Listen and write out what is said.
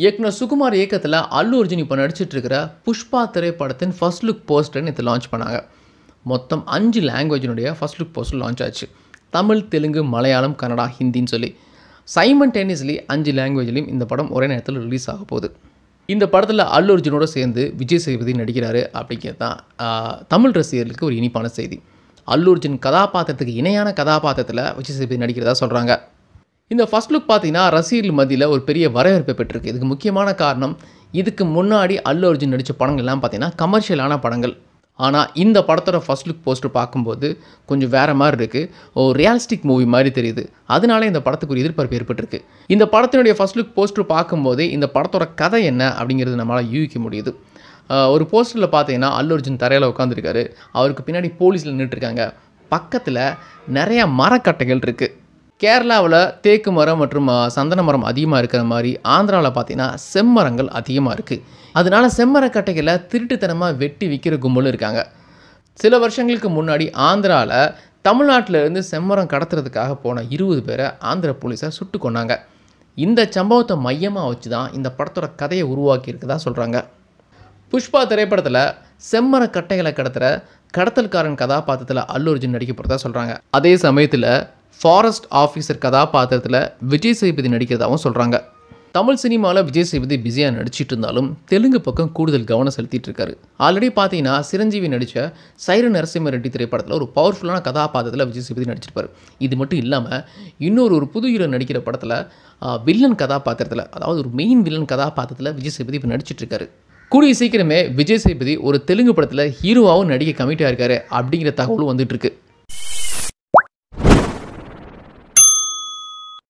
இயக்குனர் சுகுமார் இயக்கத்தில் அல்லு அர்ஜுன் இப்போ இருக்கிற புஷ்பா திரைப்படத்தின் ஃபஸ்ட் லுக் போஸ்டர்னு இதை லான்ச் பண்ணாங்க மொத்தம் அஞ்சு லாங்குவேஜினுடைய ஃபஸ்ட் லுக் போஸ்டர் லான்ச் ஆச்சு தமிழ் தெலுங்கு மலையாளம் கன்னடா ஹிந்தின்னு சொல்லி சைமன் டென்னிஸ்லி அஞ்சு லாங்குவேஜ்லேயும் இந்த படம் ஒரே நேரத்தில் ரிலீஸ் ஆக போகுது இந்த படத்தில் அல்லு அர்ஜுனோட சேர்ந்து விஜய் சேதுபதி நடிக்கிறாரு அப்படிங்கிறது தான் தமிழ் ரசிகர்களுக்கு ஒரு இனிப்பான செய்தி அல்லு அர்ஜுன் கதாபாத்திரத்துக்கு இணையான கதாபாத்திரத்தில் விஜய் சேதுபதி நடிக்கிறதா சொல்கிறாங்க இந்த ஃபஸ்ட் லுக் பார்த்தீங்கன்னா ரசிகர்கள் மத்தியில் ஒரு பெரிய வரவேற்பை பெற்றிருக்கு இதுக்கு முக்கியமான காரணம் இதுக்கு முன்னாடி அல்லு அர்ஜுன் நடித்த படங்கள்லாம் பார்த்தீங்கன்னா கமர்ஷியலான படங்கள் ஆனால் இந்த படத்தோட ஃபஸ்ட் லுக் போஸ்டர் பார்க்கும்போது கொஞ்சம் வேறு மாதிரி இருக்குது ஒரு ரியாலிஸ்டிக் மூவி மாதிரி தெரியுது அதனால இந்த படத்துக்கு ஒரு எதிர்பார்ப்பு ஏற்பட்டிருக்கு இந்த படத்தினுடைய ஃபஸ்ட் லுக் போஸ்டர் பார்க்கும்போதே இந்த படத்தோட கதை என்ன அப்படிங்கிறது நம்மளால் யூகிக்க முடியுது ஒரு போஸ்டரில் பார்த்தீங்கன்னா அல்லு அர்ஜுன் தரையில் உட்காந்துருக்காரு அவருக்கு பின்னாடி போலீஸில் நின்றுட்டுருக்காங்க பக்கத்தில் நிறையா மரக்கட்டைகள் இருக்குது கேரளாவில் தேக்கு மரம் மற்றும் சந்தன மரம் அதிகமாக இருக்கிற மாதிரி ஆந்திராவில் பார்த்தீங்கன்னா செம்மரங்கள் அதிகமாக இருக்குது அதனால செம்மரக்கட்டைகளை திருட்டுத்தனமாக வெட்டி விற்கிற கும்பலும் இருக்காங்க சில வருஷங்களுக்கு முன்னாடி ஆந்திராவில் தமிழ்நாட்டிலேருந்து செம்மரம் கடத்துறதுக்காக போன இருபது பேரை ஆந்திர போலீஸை சுட்டு கொண்டாங்க இந்த சம்பவத்தை மையமாக வச்சு தான் இந்த படத்தோட கதையை உருவாக்கி சொல்கிறாங்க புஷ்பா திரைப்படத்தில் செம்மர கட்டைகளை கடத்துகிற கடத்தல்காரன் கதாபாத்திரத்தில் அல்லு அர்ஜுன் நடிக்க போகிறதா சொல்கிறாங்க அதே சமயத்தில் ஃபாரஸ்ட் ஆஃபீஸர் கதாபாத்திரத்தில் விஜய் சேதுபதி நடிக்கிறதாகவும் சொல்கிறாங்க தமிழ் சினிமாவில் விஜய் சேதுபதி பிஸியாக நடிச்சிட்டு இருந்தாலும் தெலுங்கு பக்கம் கூடுதல் கவனம் செலுத்திட்டு இருக்காரு ஆல்ரெடி பார்த்தீங்கன்னா சிரஞ்சீவி நடித்த சைர நரசிம்ம ரெட்டி திரைப்படத்தில் ஒரு பவர்ஃபுல்லான கதாபாத்திரத்தில் விஜய் சேதுபதி நடிச்சிருப்பார் இது மட்டும் இல்லாமல் இன்னொரு ஒரு புது ஹீரோ நடிக்கிற படத்தில் வில்லன் கதாபாத்திரத்தில் அதாவது ஒரு மெயின் வில்லன் கதாபாத்திரத்தில் விஜய் சேதுபதி இப்போ நடிச்சிட்டு இருக்காரு கூடிய சீக்கிரமே விஜய் சேதுபதி ஒரு தெலுங்கு படத்தில் ஹீரோவாகவும் நடிக்க கமிட்டாக இருக்காரு அப்படிங்கிற தகவலும் வந்துட்டு இருக்கு